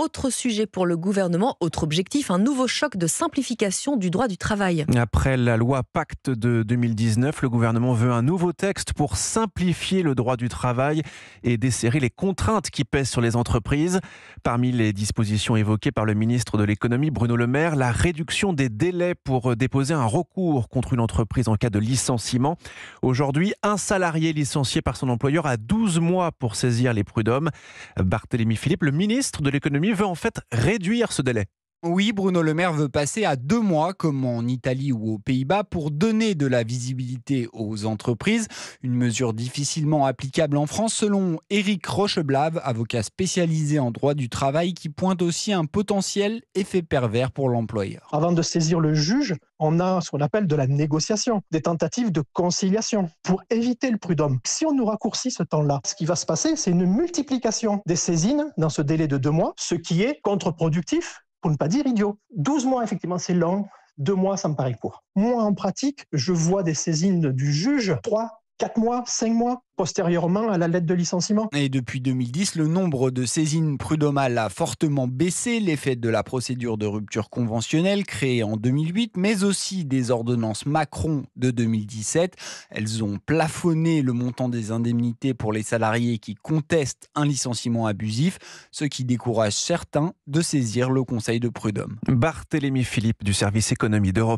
Autre sujet pour le gouvernement, autre objectif, un nouveau choc de simplification du droit du travail. Après la loi Pacte de 2019, le gouvernement veut un nouveau texte pour simplifier le droit du travail et desserrer les contraintes qui pèsent sur les entreprises. Parmi les dispositions évoquées par le ministre de l'économie Bruno Le Maire, la réduction des délais pour déposer un recours contre une entreprise en cas de licenciement. Aujourd'hui, un salarié licencié par son employeur a 12 mois pour saisir les prud'hommes. Barthélémy Philippe, le ministre de l'économie veut en fait réduire ce délai. Oui, Bruno Le Maire veut passer à deux mois, comme en Italie ou aux Pays-Bas, pour donner de la visibilité aux entreprises. Une mesure difficilement applicable en France, selon Éric Rocheblave, avocat spécialisé en droit du travail, qui pointe aussi un potentiel effet pervers pour l'employeur. Avant de saisir le juge, on a ce qu'on appelle de la négociation, des tentatives de conciliation pour éviter le prud'homme. Si on nous raccourcit ce temps-là, ce qui va se passer, c'est une multiplication des saisines dans ce délai de deux mois, ce qui est contre-productif pour ne pas dire idiot. 12 mois, effectivement, c'est lent. Deux mois, ça me paraît court. Moi, en pratique, je vois des saisines du juge trois, Quatre mois, cinq mois postérieurement à la lettre de licenciement. Et depuis 2010, le nombre de saisines prud'homales a fortement baissé, l'effet de la procédure de rupture conventionnelle créée en 2008, mais aussi des ordonnances Macron de 2017. Elles ont plafonné le montant des indemnités pour les salariés qui contestent un licenciement abusif, ce qui décourage certains de saisir le Conseil de prud'homme. Barthélémy Philippe du service économie d'Europe.